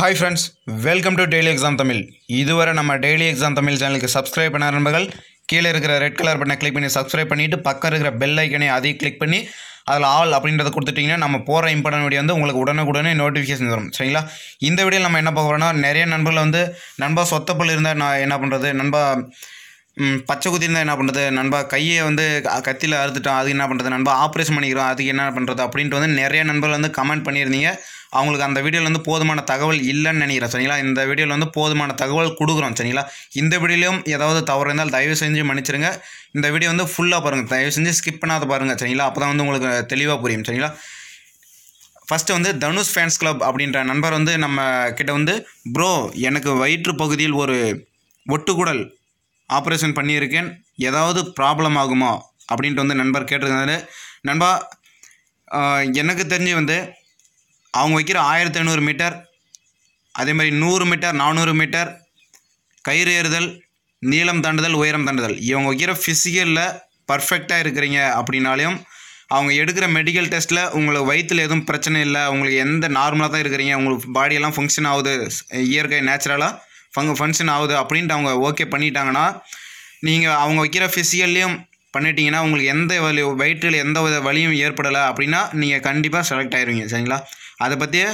hi friends welcome to daily exam Tamil இதுவரை நம்ம daily exam Tamil சேனலுக்கு சப்ஸ்கிரைப் பண்ண நண்பர்கள் கீழே இருக்கிற ரெட் கலர் பட்டனை கிளிக் பண்ணி சப்ஸ்கிரைப் பண்ணிவிட்டு பக்கம் இருக்கிற பெல் ஐக்கனை அதையும் கிளிக் பண்ணி அதில் ஆல் அப்படின்றத கொடுத்துட்டிங்கன்னா நம்ம போகிற இம்பார்ட்டன்ட் வீடியோ வந்து உங்களுக்கு உடனுக்குடனே நோட்டிஃபிகேஷன் வரும் சரிங்களா இந்த வீடியோ நம்ம என்ன பார்க்க போகிறோம்னா நிறைய நண்பர்கள் வந்து நண்பா சொத்தப்பல் இருந்தால் நான் என்ன பண்ணுறது நண்பா பச்சை குத்தி இருந்தால் என்ன பண்ணுறது நண்பா கையை வந்து கத்தியில் அறுத்துட்டோம் அதுக்கு என்ன பண்ணுறது நண்பா ஆப்ரேஷன் பண்ணிக்கிறோம் அதுக்கு என்ன பண்ணுறது அப்படின்ட்டு வந்து நிறைய நண்பர்கள் வந்து கமெண்ட் பண்ணியிருந்தீங்க அவங்களுக்கு அந்த வீடியோவில் வந்து போதுமான தகவல் இல்லைன்னு நினைக்கிறேன் சரிங்களா இந்த வீடியோவில் வந்து போதுமான தகவல் கொடுக்குறோம் சரிங்களா இந்த வீடியோலையும் ஏதாவது தவறு இருந்தால் தயவு செஞ்சு மன்னிச்சிருங்க இந்த வீடியோ வந்து ஃபுல்லாக பாருங்கள் தயவு செஞ்சு ஸ்கிப் பண்ணாத பாருங்கள் சரிங்களா அப்போ தான் வந்து உங்களுக்கு தெளிவாக புரியும் சரிங்களா ஃபஸ்ட்டு வந்து தனுஷ் ஃபேன்ஸ் கிளப் அப்படின்ற நண்பர் வந்து நம்ம கிட்ட வந்து ப்ரோ எனக்கு வயிற்று பகுதியில் ஒரு ஒட்டுக்குடல் ஆப்ரேஷன் பண்ணியிருக்கேன் ஏதாவது ப்ராப்ளம் ஆகுமா அப்படின்ட்டு வந்து நண்பர் கேட்டிருந்தாரு நண்பா எனக்கு தெரிஞ்சு வந்து அவங்க வைக்கிற ஆயிரத்தி ஐநூறு மீட்டர் அதே மாதிரி நூறு மீட்டர் நானூறு மீட்டர் கயிறு ஏறுதல் நீளம் தாண்டுதல் உயரம் தாண்டுதல் இவங்க வைக்கிற ஃபிசிக்கலில் பர்ஃபெக்டாக இருக்கிறீங்க அப்படின்னாலையும் அவங்க எடுக்கிற மெடிக்கல் டெஸ்ட்டில் உங்களுக்கு வயிற்றில் எதுவும் பிரச்சனை இல்லை உங்களுக்கு எந்த நார்மலாக தான் இருக்கிறீங்க உங்களுக்கு பாடியெல்லாம் ஃபங்க்ஷன் ஆகுது இயற்கை நேச்சுரலாக ஃபங் ஃபங்க்ஷன் ஆகுது அப்படின்ட்டு அவங்க ஓகே பண்ணிட்டாங்கன்னா நீங்கள் அவங்க வைக்கிற ஃபிசிக்கல்லையும் பண்ணிட்டீங்கன்னா உங்களுக்கு எந்த வலி வயிற்றில் எந்த வித வலியும் ஏற்படலை அப்படின்னா நீங்கள் கண்டிப்பாக செலக்ட் ஆயிடுவீங்க சரிங்களா அதை பற்றியே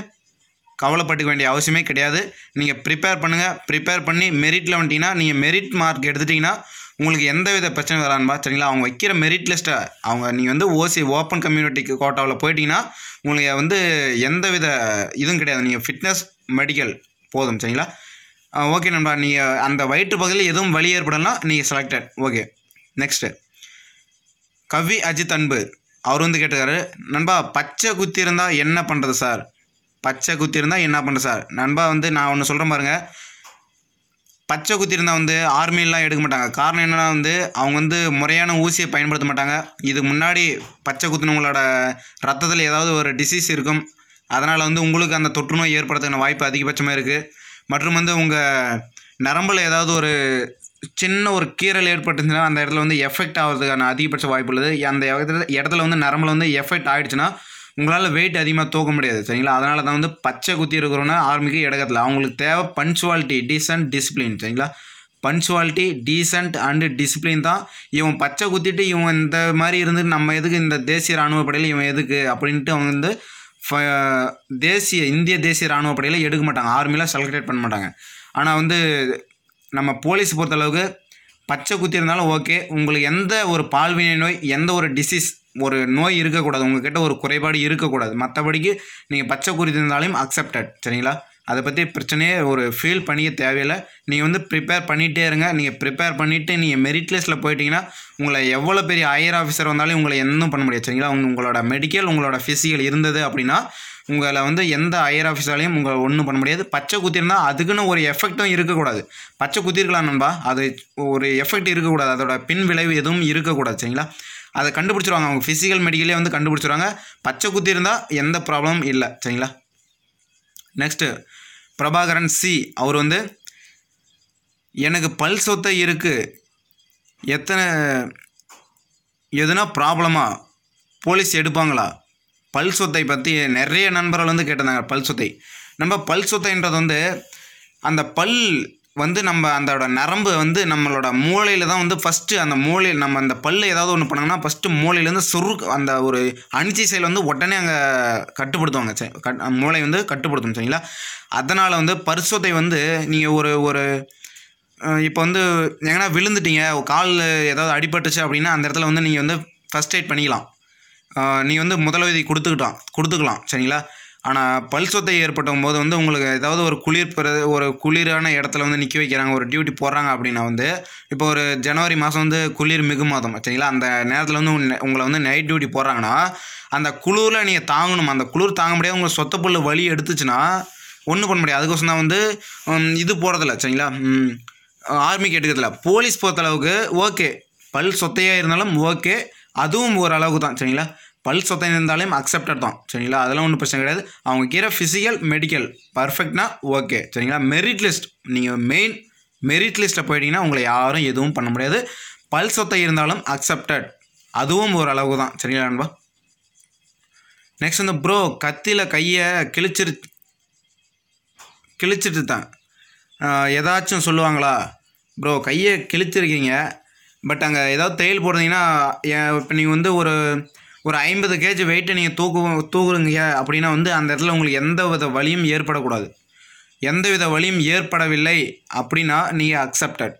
கவலைப்பட்டுக்க வேண்டிய அவசியமே கிடையாது நீங்கள் ப்ரிப்பேர் பண்ணுங்கள் ப்ரிப்பேர் பண்ணி மெரிட்டில் வந்துட்டிங்கன்னா நீங்கள் மெரிட் மார்க் எடுத்துட்டிங்கன்னா உங்களுக்கு எந்த வித பிரச்சனை வரான்பா சரிங்களா அவங்க வைக்கிற மெரிட் லிஸ்ட்டை அவங்க நீங்கள் வந்து ஓசி ஓப்பன் கம்யூனிட்டிக்கு கோட்டாவில் போயிட்டிங்கன்னா உங்களுக்கு வந்து எந்த வித இதுவும் கிடையாது நீங்கள் ஃபிட்னஸ் மெடிக்கல் போதும் சரிங்களா ஓகே நண்பா நீங்கள் அந்த வயிற்று பகுதியில் எதுவும் வழி ஏற்படலாம் நீங்கள் selected okay next Kavi Ajith Anbu அவர் வந்து கேட்டிருக்காரு நண்பா பச்சை குத்தி இருந்தால் என்ன பண்ணுறது சார் பச்சை குத்தி இருந்தால் என்ன பண்ணுறது சார் நண்பா வந்து நான் ஒன்று சொல்கிறேன் பாருங்கள் பச்சை குத்தி இருந்தால் வந்து ஆர்மியெல்லாம் எடுக்க மாட்டாங்க காரணம் என்னென்னா வந்து அவங்க வந்து முறையான ஊசியை பயன்படுத்த மாட்டாங்க இதுக்கு முன்னாடி பச்சை குத்தினவங்களோட ரத்தத்தில் ஏதாவது ஒரு டிசீஸ் இருக்கும் அதனால் வந்து உங்களுக்கு அந்த தொற்றுநோய் ஏற்படுத்துகிற வாய்ப்பு அதிகபட்சமாக இருக்குது மற்றும் வந்து உங்கள் நரம்பில் ஏதாவது ஒரு சின்ன ஒரு கீரல் ஏற்பட்டுச்சுன்னா அந்த இடத்துல வந்து எஃபெக்ட் ஆகிறதுக்கான அதிகபட்ச வாய்ப்பு உள்ளது அந்த இடத்துல இடத்துல வந்து நரம்பில் வந்து எஃபெக்ட் ஆகிடுச்சுன்னா உங்களால் வெயிட் அதிகமாக தூக்க முடியாது சரிங்களா அதனால தான் வந்து பச்சை குத்தி இருக்கிறோன்னா ஆர்மிக்கு இடக்கத்தில் அவங்களுக்கு தேவை பன்ச்சுவாலிட்டி டீசன்ட் டிசிப்ளின் சரிங்களா பன்ச்சுவாலிட்டி டீசன்ட் அண்டு டிசிப்ளின் தான் இவன் பச்சை குத்திட்டு இவன் இந்த மாதிரி இருந்து நம்ம எதுக்கு இந்த தேசிய இராணுவ படையில் இவன் எதுக்கு அப்படின்ட்டு அவங்க வந்து தேசிய இந்திய தேசிய இராணுவ படையில் எடுக்க மாட்டாங்க ஆர்மியில் செலக்ட்ரேட் பண்ண மாட்டாங்க ஆனால் வந்து நம்ம போலீஸ் பொறுத்தளவுக்கு பச்சை குத்தி இருந்தாலும் ஓகே உங்களுக்கு எந்த ஒரு பால்வினை நோய் எந்த ஒரு டிசீஸ் ஒரு நோய் இருக்கக்கூடாது உங்கள்கிட்ட ஒரு குறைபாடு இருக்கக்கூடாது மற்றபடிக்கு நீங்கள் பச்சை குத்தி இருந்தாலும் அக்செப்டட் சரிங்களா அதை பற்றி பிரச்சனையே ஒரு ஃபீல் பண்ணிக்க தேவையில்லை நீங்கள் வந்து ப்ரிப்பேர் பண்ணிகிட்டே இருங்க நீங்கள் ப்ரிப்பேர் பண்ணிவிட்டு நீங்கள் மெரிட் லிஸ்ட்டில் போயிட்டீங்கன்னா உங்களை எவ்வளோ பெரிய ஐயர் ஆஃபீஸர் வந்தாலும் உங்களை எதுவும் பண்ண முடியாது சரிங்களா உங்களோட மெடிக்கல் உங்களோட ஃபிசிக்கல் இருந்தது அப்படின்னா உங்களை வந்து எந்த ஐயர் ஆஃபீஸாலையும் உங்களை ஒன்றும் பண்ண முடியாது பச்சை குத்திருந்தால் அதுக்குன்னு ஒரு எஃபெக்ட்டும் இருக்கக்கூடாது பச்சை குத்திருக்கலாம் நண்பா அது ஒரு எஃபெக்ட் இருக்கக்கூடாது அதோட பின் விளைவு எதுவும் இருக்கக்கூடாது சரிங்களா அதை கண்டுபிடிச்சிருவாங்க அவங்க ஃபிசிக்கல் மெடிக்கலே வந்து கண்டுபிடிச்சிருவாங்க பச்சை குத்தி இருந்தால் எந்த ப்ராப்ளமும் இல்லை சரிங்களா நெக்ஸ்ட்டு பிரபாகரன் சி அவர் வந்து எனக்கு பல் சொத்தை இருக்குது எத்தனை எதுனா ப்ராப்ளமா போலீஸ் எடுப்பாங்களா பல் சொத்தை பற்றி நிறைய நண்பர்கள் வந்து கேட்டிருந்தாங்க பல் சொத்தை நம்ம பல் சொத்தைன்றது வந்து அந்த பல் வந்து நம்ம அந்தோட நரம்பு வந்து நம்மளோட மூளையில் தான் வந்து ஃபஸ்ட்டு அந்த மூளையில் நம்ம அந்த பல்லு ஏதாவது ஒன்று பண்ணாங்கன்னா ஃபஸ்ட்டு மூளையிலேருந்து சுருக்கு அந்த ஒரு அணிச்சி செயல் வந்து உடனே அங்கே கட்டுப்படுத்துவாங்க சரி கட் மூளை வந்து கட்டுப்படுத்தும் சரிங்களா அதனால் வந்து பரிசோதை வந்து நீங்கள் ஒரு ஒரு இப்போ வந்து எங்கன்னா விழுந்துட்டீங்க கால் ஏதாவது அடிபட்டுச்சு அப்படின்னா அந்த இடத்துல வந்து நீங்கள் வந்து ஃபஸ்ட் எய்ட் பண்ணிக்கலாம் நீங்கள் வந்து முதலுதவி கொடுத்துக்கிட்டோம் கொடுத்துக்கலாம் சரிங்களா ஆனால் பல் சொத்தை ஏற்பட்டும் போது வந்து உங்களுக்கு ஏதாவது ஒரு குளிர் பிற ஒரு குளிரான இடத்துல வந்து நிற்க வைக்கிறாங்க ஒரு டியூட்டி போடுறாங்க அப்படின்னா வந்து இப்போ ஒரு ஜனவரி மாதம் வந்து குளிர் மிகு மாதம் சரிங்களா அந்த நேரத்தில் வந்து உங்களை வந்து நைட் டியூட்டி போடுறாங்கன்னா அந்த குளிரில் நீங்கள் தாங்கணும் அந்த குளிர் தாங்க முடியாது உங்களை சொத்த புல் வழி எடுத்துச்சுன்னா ஒன்றும் பண்ண முடியாது அதுக்கோசம் தான் வந்து இது போகிறதில்ல சரிங்களா ஆர்மிக்கு எடுக்கிறதில்ல போலீஸ் பொறுத்தளவுக்கு ஓகே பல் சொத்தையாக இருந்தாலும் ஓகே அதுவும் ஓரளவுக்கு தான் சரிங்களா பல் சத்தம் இருந்தாலும் அக்செப்டட் தான் சரிங்களா அதெல்லாம் ஒன்றும் பிரச்சனை கிடையாது அவங்க கீரை ஃபிசிக்கல் மெடிக்கல் பர்ஃபெக்ட்னா ஓகே சரிங்களா மெரிட் லிஸ்ட் நீங்கள் மெயின் மெரிட் லிஸ்ட்டில் போயிட்டீங்கன்னா உங்களை யாரும் எதுவும் பண்ண முடியாது பல் சொத்தை இருந்தாலும் அக்செப்டட் அதுவும் ஒரு அளவு தான் சரிங்களா நண்பா நெக்ஸ்ட் வந்து ப்ரோ கத்தியில் கையை கிழிச்சிரு கிழிச்சிட்டு தான் ஏதாச்சும் சொல்லுவாங்களா ப்ரோ கையை கிழிச்சிருக்கீங்க பட் அங்கே ஏதாவது தையல் போடுறீங்கன்னா இப்போ நீங்கள் வந்து ஒரு ஒரு ஐம்பது கேஜி வெயிட்டை நீங்கள் தூக்கு தூக்குறீங்க அப்படின்னா வந்து அந்த இடத்துல உங்களுக்கு எந்த வித வழியும் ஏற்படக்கூடாது எந்த வித வழியும் ஏற்படவில்லை அப்படின்னா நீங்கள் அக்செப்டட்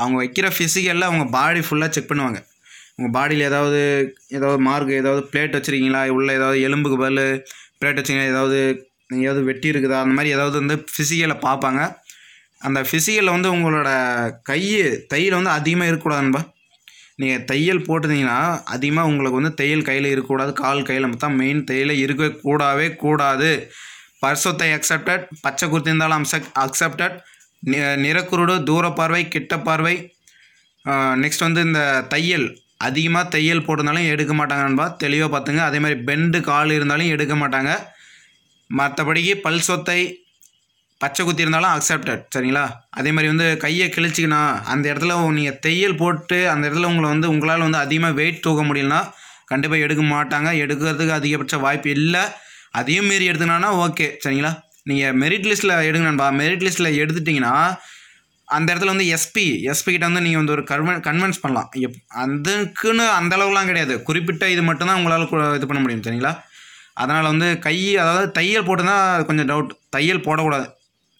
அவங்க வைக்கிற ஃபிசிக்கலில் அவங்க பாடி ஃபுல்லாக செக் பண்ணுவாங்க உங்கள் பாடியில் ஏதாவது ஏதாவது மார்க் ஏதாவது பிளேட் வச்சுருக்கீங்களா உள்ள ஏதாவது எலும்புக்கு பல் பிளேட் வச்சிங்கன்னா ஏதாவது ஏதாவது வெட்டி இருக்குதா அந்த மாதிரி ஏதாவது வந்து ஃபிசிக்கலை பார்ப்பாங்க அந்த ஃபிசிக்கலில் வந்து உங்களோட கை தையில் வந்து அதிகமாக இருக்கக்கூடாதுன்பா நீங்கள் தையல் போட்டிருந்தீங்கன்னா அதிகமாக உங்களுக்கு வந்து தையல் கையில் இருக்கக்கூடாது கால் கையில் தான் மெயின் தையல் இருக்கக்கூடவே கூடாது பர்சத்தை அக்செப்டட் பச்சை இருந்தாலும் அம்சக் அக்செப்டட் நிறக்குருடு தூர பார்வை கிட்ட பார்வை நெக்ஸ்ட் வந்து இந்த தையல் அதிகமாக தையல் போட்டிருந்தாலும் எடுக்க மாட்டாங்கன்பா தெளிவாக பார்த்துங்க அதே மாதிரி பெண்டு கால் இருந்தாலும் எடுக்க மாட்டாங்க மற்றபடிக்கு பல் சொத்தை பச்சை குத்தி இருந்தாலும் அக்செப்டட் சரிங்களா அதே மாதிரி வந்து கையை கிழிச்சிக்கினா அந்த இடத்துல நீங்கள் தையல் போட்டு அந்த இடத்துல உங்களை வந்து உங்களால் வந்து அதிகமாக வெயிட் தூக்க முடியலனா கண்டிப்பாக எடுக்க மாட்டாங்க எடுக்கிறதுக்கு அதிகபட்ச வாய்ப்பு இல்லை அதையும் மீறி எடுத்துனானா ஓகே சரிங்களா நீங்கள் மெரிட் லிஸ்ட்டில் எடுங்க நண்பா மெரிட் லிஸ்ட்டில் எடுத்துட்டிங்கன்னா அந்த இடத்துல வந்து எஸ்பி எஸ்பி கிட்ட வந்து நீங்கள் வந்து ஒரு கன்வென் கன்வென்ஸ் பண்ணலாம் எப் அதுக்குன்னு அந்தளவுலாம் கிடையாது குறிப்பிட்ட இது மட்டும்தான் உங்களால் இது பண்ண முடியும் சரிங்களா அதனால் வந்து கை அதாவது தையல் போட்டுதான் கொஞ்சம் டவுட் தையல் போடக்கூடாது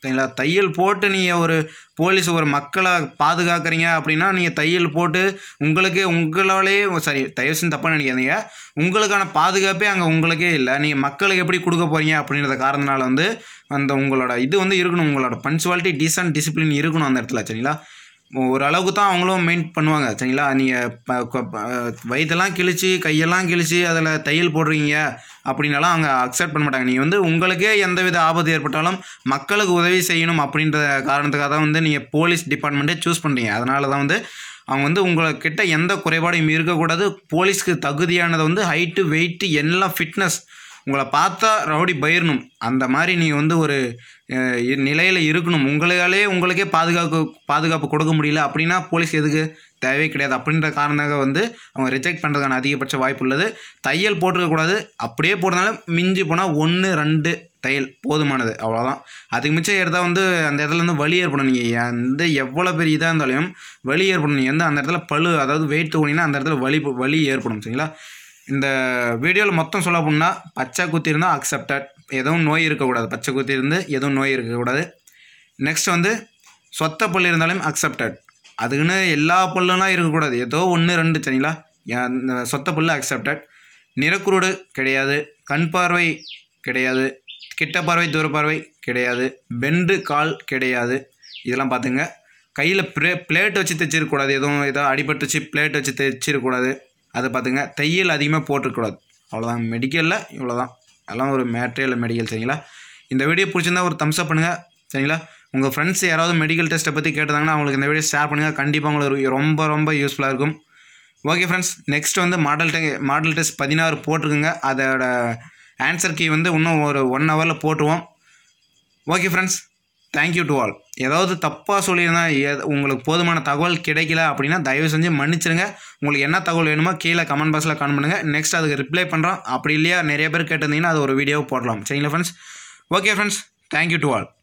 சரிங்களா தையல் போட்டு நீங்கள் ஒரு போலீஸ் ஒரு மக்களை பாதுகாக்கிறீங்க அப்படின்னா நீங்கள் தையல் போட்டு உங்களுக்கு உங்களாலேயே சரி தயவு செஞ்சு தப்பாக நினைக்காதீங்க உங்களுக்கான பாதுகாப்பே அங்கே உங்களுக்கே இல்லை நீங்கள் மக்களுக்கு எப்படி கொடுக்க போகிறீங்க அப்படின்றத காரணத்தினால வந்து அந்த உங்களோட இது வந்து இருக்கணும் உங்களோட பன்சுவாலிட்டி டீசன்ட் டிசிப்ளின் இருக்கணும் அந்த இடத்துல சரிங்களா ஓரளவுக்கு தான் அவங்களும் மெயின் பண்ணுவாங்க சரிங்களா நீங்கள் வயதெல்லாம் கிழிச்சு கையெல்லாம் கிழிச்சு அதில் தையல் போடுறீங்க அப்படின்னாலும் அவங்க அக்செப்ட் பண்ண மாட்டாங்க நீங்கள் வந்து உங்களுக்கே எந்தவித ஆபத்து ஏற்பட்டாலும் மக்களுக்கு உதவி செய்யணும் அப்படின்ற காரணத்துக்காக தான் வந்து நீங்கள் போலீஸ் டிபார்ட்மெண்ட்டே சூஸ் பண்ணுறீங்க அதனால தான் வந்து அவங்க வந்து உங்கள்கிட்ட எந்த குறைபாடும் இருக்கக்கூடாது போலீஸ்க்கு தகுதியானது வந்து ஹைட்டு வெயிட்டு எல்லாம் ஃபிட்னஸ் உங்களை பார்த்தா ரவுடி பயிரணும் அந்த மாதிரி நீங்கள் வந்து ஒரு நிலையில் இருக்கணும் உங்களாலே உங்களுக்கே பாதுகாப்பு பாதுகாப்பு கொடுக்க முடியல அப்படின்னா போலீஸ் எதுக்கு தேவையே கிடையாது அப்படின்ற காரணமாக வந்து அவங்க ரிஜெக்ட் பண்ணுறதுக்கான அதிகபட்ச வாய்ப்பு உள்ளது தையல் போட்டிருக்கக்கூடாது அப்படியே போடுறதுனால மிஞ்சி போனால் ஒன்று ரெண்டு தையல் போதுமானது அவ்வளோதான் அதுக்கு மிச்சம் எடுத்தால் வந்து அந்த இடத்துல வந்து வலி ஏற்படும் நீங்கள் எந்த எவ்வளோ பெரிய இதாக இருந்தாலும் வலி ஏற்படும் நீங்கள் வந்து அந்த இடத்துல பழு அதாவது வெயிட் தோணினா அந்த இடத்துல வலி வலி ஏற்படும் சரிங்களா இந்த வீடியோவில் மொத்தம் சொல்ல போனால் பச்சை குத்தி இருந்தால் அக்செப்டட் எதுவும் நோய் இருக்கக்கூடாது பச்சை குத்தி இருந்து எதுவும் நோய் இருக்கக்கூடாது நெக்ஸ்ட் வந்து சொத்த பல் இருந்தாலும் அக்செப்டட் அதுக்குன்னு எல்லா பல்லுலாம் இருக்கக்கூடாது ஏதோ ஒன்று ரெண்டு சரிங்களா சொத்த பல் அக்செப்டட் நிறக்குருடு கிடையாது கண் பார்வை கிடையாது கிட்ட பார்வை தூர பார்வை கிடையாது பெண்டு கால் கிடையாது இதெல்லாம் பார்த்துங்க கையில் ப்ளே பிளேட் வச்சு தைச்சிருக்கக்கூடாது எதுவும் ஏதோ அடிபட்டுச்சு பிளேட் வச்சு தைச்சிருக்கக்கூடாது அதை பார்த்துங்க தையல் அதிகமாக போட்டுக்கூடாது அவ்வளோதான் மெடிக்கலில் இவ்வளோ தான் அதெல்லாம் ஒரு மேட்ரியல் இல்லை மெடிக்கல் சரிங்களா இந்த வீடியோ பிடிச்சிருந்தா ஒரு தம்ஸ்அப் பண்ணுங்கள் சரிங்களா உங்கள் ஃப்ரெண்ட்ஸ் யாராவது மெடிக்கல் டெஸ்ட்டை பற்றி கேட்டாங்கன்னா அவங்களுக்கு இந்த வீடியோ ஷேர் பண்ணுங்கள் கண்டிப்பாக உங்களுக்கு ரொம்ப ரொம்ப யூஸ்ஃபுல்லாக இருக்கும் ஓகே ஃப்ரெண்ட்ஸ் நெக்ஸ்ட் வந்து மாடல் டெ மாடல் டெஸ்ட் பதினாறு போட்டிருக்குங்க அதோட ஆன்சர் கீ வந்து இன்னும் ஒரு ஒன் ஹவரில் போட்டுருவோம் okay friends thank you to all ஏதாவது தப்பாக சொல்லியிருந்தால் உங்களுக்கு போதுமான தகவல் கிடைக்கல அப்படின்னா தயவு செஞ்சு மன்னிச்சிருங்க உங்களுக்கு என்ன தகவல் வேணுமோ கீழே கமெண்ட் பாக்ஸில் கமெண்ட் பண்ணுங்கள் நெக்ஸ்ட் அதுக்கு ரிப்ளை பண்ணுறோம் அப்படி இல்லையா நிறைய பேர் கேட்டிருந்தீங்கன்னா அது ஒரு வீடியோ போடலாம் சரிங்களா friends okay friends thank you to all